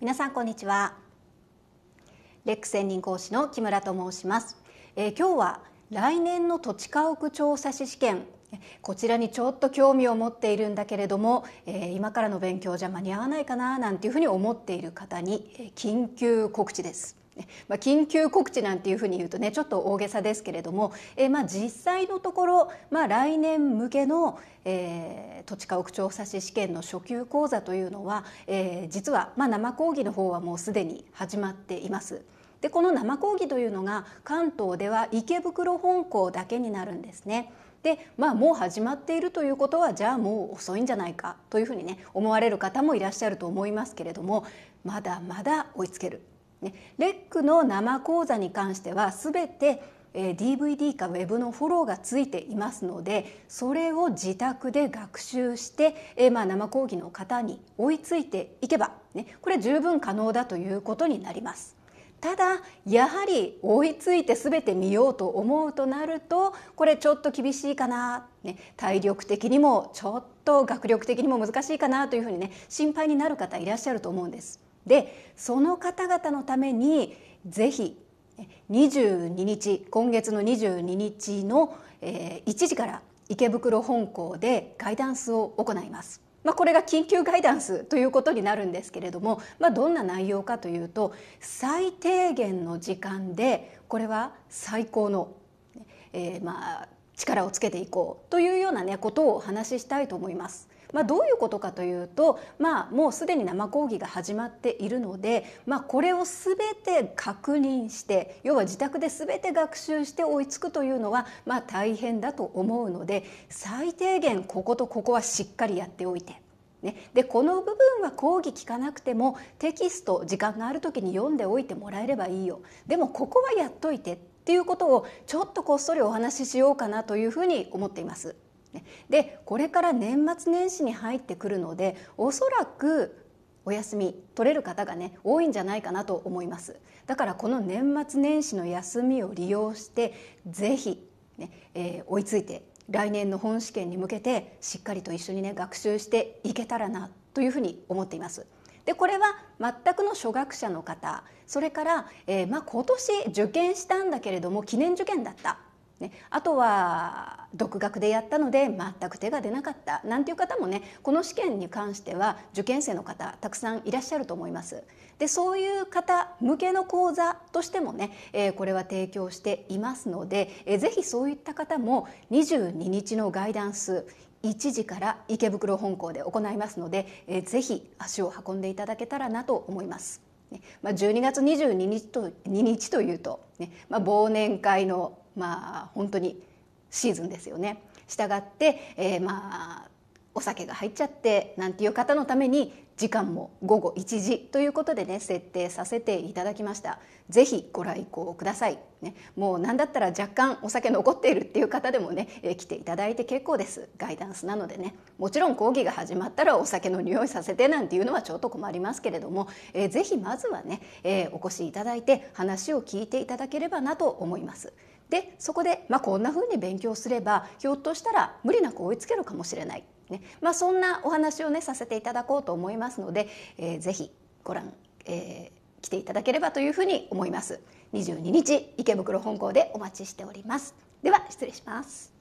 皆さんこんにちはレック専任講師の木村と申します、えー、今日は来年の土地家屋調査士試験こちらにちょっと興味を持っているんだけれども、えー、今からの勉強じゃ間に合わないかななんていうふうに思っている方に緊急告知ですまあ、緊急告知なんていうふうに言うとねちょっと大げさですけれども、えー、まあ実際のところ、まあ、来年向けの、えー、土地家屋調査士試験の初級講座というのは、えー、実は、まあ、生講義の方はもうすでに始まっています。でこの生講義というのが関東では池袋本校だけになるんですね。でまあもう始まっているということはじゃあもう遅いんじゃないかというふうにね思われる方もいらっしゃると思いますけれどもまだまだ追いつけるね、レックの生講座に関しては全て DVD か Web のフォローがついていますのでそれを自宅で学習して、まあ、生講義の方に追いついていけば、ね、これ十分可能だということになります。ただやはり追いついて全て見ようと思うとなるとこれちょっと厳しいかな、ね、体力的にもちょっと学力的にも難しいかなというふうにね心配になる方いらっしゃると思うんです。でその方々のためにぜひ22日今月の22日の、え1時から池袋本校でガイダンスを行います。まあ、これが緊急ガイダンスということになるんですけれども、まあ、どんな内容かというと最低限の時間でこれは最高の、えー、まあ力をつけていこうというような、ね、ことをお話ししたいと思います。まあ、どういうことかというと、まあ、もうすでに生講義が始まっているので、まあ、これを全て確認して要は自宅で全て学習して追いつくというのは、まあ、大変だと思うので最低限こことここはしっかりやっておいて。ね、でこの部分は講義聞かなくてもテキスト時間がある時に読んでおいてもらえればいいよでもここはやっといてっていうことをちょっとこっそりお話ししようかなというふうに思っています。でこれから年末年始に入ってくるのでおそらくお休み取れる方がね多いんじゃないかなと思いますだからこの年末年始の休みを利用して是非、ねえー、追いついて来年の本試験に向けてしっかりと一緒にね学習していけたらなというふうに思っています。でこれは全くの初学者の方それから、えー、まあ、今年受験したんだけれども記念受験だったね、あとは独学でやったので全く手が出なかったなんていう方もねこの試験に関しては受験生の方たくさんいらっしゃると思います。でそういう方向けの講座としてもね、えー、これは提供していますので、えー、ぜひそういった方も22日のガイダンス1時から池袋本校で行いますので、えー、ぜひ足を運んでいただけたらなと思います。ねまあ、12月22日と ,2 日というとね、ねまあ、忘年会のまあ本当にシーズンですよね。したがって、えー、まあお酒が入っちゃってなんていう方のために時間も午後1時ということでね設定させていただきましたぜひご来光ください、ね、もう何だったら若干お酒残っているっていう方でもね、え来ていただいて結構ですガイダンスなのでねもちろん講義が始まったらお酒の匂いさせてなんていうのはちょっと困りますけれども、えー、ぜひまずはね、えー、お越しいただいて話を聞いていただければなと思います。でそこで、まあ、こんな風に勉強すればひょっとしたら無理なく追いつけるかもしれない、ねまあ、そんなお話をねさせていただこうと思いますので、えー、ぜひご覧、えー、来ていただければというふうに思います。22日池袋本校でお待ちしております。では失礼します。